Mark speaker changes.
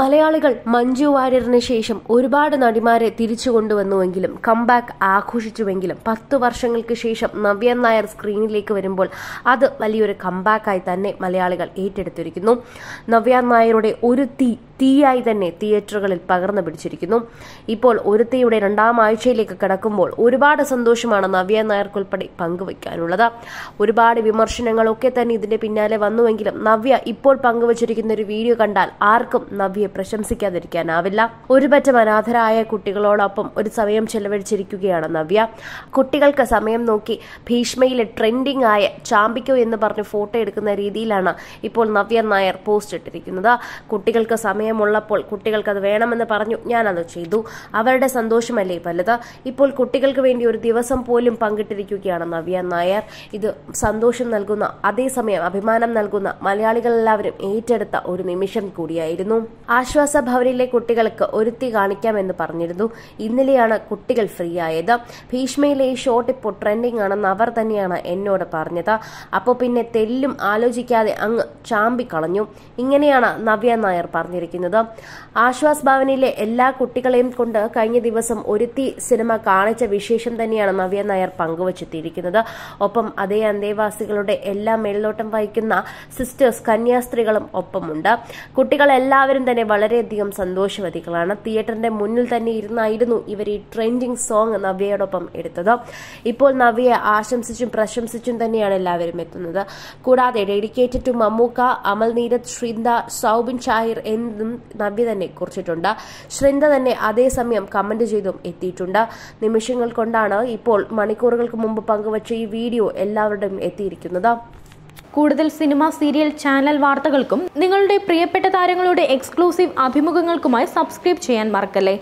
Speaker 1: മലയാളികൾ മഞ്ജു വാര്യറിന് ശേഷം ഒരുപാട് നടിമാരെ തിരിച്ചു കൊണ്ടുവന്നുവെങ്കിലും കംബാക്ക് ആഘോഷിച്ചുവെങ്കിലും പത്തു വർഷങ്ങൾക്ക് ശേഷം നവ്യ നായർ സ്ക്രീനിലേക്ക് വരുമ്പോൾ അത് വലിയൊരു കംബാക്കായി തന്നെ മലയാളികൾ ഏറ്റെടുത്തിരിക്കുന്നു നവ്യ നായരുടെ ഒരു തീ തീയായി തന്നെ തിയേറ്ററുകളിൽ പകർന്നു പിടിച്ചിരിക്കുന്നു ഇപ്പോൾ ഒരു തീയുടെ രണ്ടാം ആഴ്ചയിലേക്ക് കടക്കുമ്പോൾ ഒരുപാട് സന്തോഷമാണ് നവ്യ നായർക്കുൾപ്പെടെ പങ്കുവയ്ക്കാനുള്ളത് ഒരുപാട് വിമർശനങ്ങളൊക്കെ തന്നെ ഇതിന്റെ പിന്നാലെ വന്നുവെങ്കിലും നവ്യ ഇപ്പോൾ പങ്കുവച്ചിരിക്കുന്ന ഒരു വീഡിയോ കണ്ടാൽ ആർക്കും നവ്യയെ പ്രശംസിക്കാതിരിക്കാനാവില്ല ഒരുപറ്റം അനാഥരായ കുട്ടികളോടൊപ്പം ഒരു സമയം ചെലവഴിച്ചിരിക്കുകയാണ് നവ്യ കുട്ടികൾക്ക് സമയം നോക്കി ഭീഷ്മയിലെ ട്രെൻഡിംഗ് ആയ ചാമ്പിക്കോ എന്ന് പറഞ്ഞ് ഫോട്ടോ എടുക്കുന്ന രീതിയിലാണ് ഇപ്പോൾ നവ്യ നായർ പോസ്റ്റ് ഇട്ടിരിക്കുന്നത് കുട്ടികൾക്ക് സമയം സമയമുള്ളപ്പോൾ കുട്ടികൾക്കത് വേണമെന്ന് പറഞ്ഞു ഞാനത് ചെയ്തു അവരുടെ സന്തോഷമല്ലേ പലത് ഇപ്പോൾ കുട്ടികൾക്ക് വേണ്ടി ഒരു ദിവസം പോലും പങ്കിട്ടിരിക്കുകയാണ് നവ്യ നായർ ഇത് സന്തോഷം നൽകുന്ന അതേസമയം അഭിമാനം നൽകുന്ന മലയാളികളെല്ലാവരും ഏറ്റെടുത്ത ഒരു നിമിഷം കൂടിയായിരുന്നു ആശ്വാസ ഭവനിലെ കുട്ടികൾക്ക് ഒരുത്തി കാണിക്കാമെന്ന് പറഞ്ഞിരുന്നു ഇന്നലെയാണ് കുട്ടികൾ ഫ്രീ ആയത് ഭീഷ്മയിലെ ഈ ഷോട്ട് ഇപ്പോൾ ട്രെൻഡിങ് ആണെന്ന് അവർ തന്നെയാണ് എന്നോട് പറഞ്ഞത് അപ്പോൾ പിന്നെ തെല്ലും ആലോചിക്കാതെ അങ്ങ് ചാമ്പിക്കളഞ്ഞു ഇങ്ങനെയാണ് നവ്യ നായർ പറഞ്ഞിരിക്കുന്നത് കാത്തിരിക്കുന്നത് ആശ്വാസ് ഭവനിലെ എല്ലാ കുട്ടികളെയും കൊണ്ട് കഴിഞ്ഞ ദിവസം ഒരുത്തി സിനിമ കാണിച്ച വിശേഷം തന്നെയാണ് നവ്യ നായർ പങ്കുവച്ചെത്തിയിരിക്കുന്നത് ഒപ്പം അതേ അന്തേവാസികളുടെ എല്ലാ മേൽനോട്ടം വഹിക്കുന്ന സിസ്റ്റേഴ്സ് കന്യാസ്ത്രീകളും ഒപ്പമുണ്ട് കുട്ടികൾ എല്ലാവരും തന്നെ വളരെയധികം സന്തോഷവതികളാണ് തിയേറ്ററിന്റെ മുന്നിൽ തന്നെ ഇരുന്നായിരുന്നു ഇവർ ഈ ട്രെൻഡിങ് സോങ് നവ്യയോടൊപ്പം എടുത്തത് ഇപ്പോൾ നവ്യയെ ആശംസിച്ചും പ്രശംസിച്ചും തന്നെയാണ് എല്ലാവരും എത്തുന്നത് കൂടാതെ ഡെഡിക്കേറ്റഡ് ടു മമ്മൂക്ക അമൽ നീരജ് ശ്രീന്ദ സൗബിൻ ഷാഹിർ എന്നീ ചെയ്തതും നവ്യ തന്നെ കുറിച്ചിട്ടുണ്ട് ശ്രദ്ധ തന്നെ അതേസമയം കമന്റ് ചെയ്തും എത്തിയിട്ടുണ്ട് നിമിഷങ്ങൾ കൊണ്ടാണ് ഇപ്പോൾ മണിക്കൂറുകൾക്ക് മുമ്പ് പങ്കുവച്ച ഈ വീഡിയോ എല്ലാവരുടെയും എത്തിയിരിക്കുന്നത് കൂടുതൽ സിനിമ സീരിയൽ ചാനൽ വാർത്തകൾക്കും നിങ്ങളുടെ പ്രിയപ്പെട്ട താരങ്ങളുടെ എക്സ്ക്ലൂസീവ് അഭിമുഖങ്ങൾക്കുമായി സബ്സ്ക്രൈബ് ചെയ്യാൻ മറക്കല്ലേ